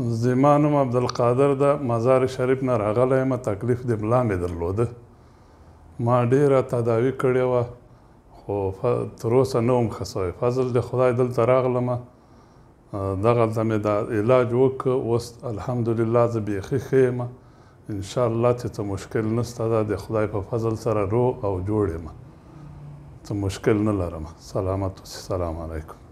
زما نوم عبدالقادر ده مزار شریف نه راغلی یم تکلیف د ملا مې درلوده ما ډېره تداوي کړې وه خو تراوسه نه وم ښه سوی فضل د خدای دلته راغلم دغلته مې دا علاج وکړ اوس الحمدلله زه بیخي ښه یم انشاءالله چې څه مشکل نسته ده د خدای په فضل سره روغ او جوړ یم څه مشکل نه لرم سلامت اوسې سلام علیکم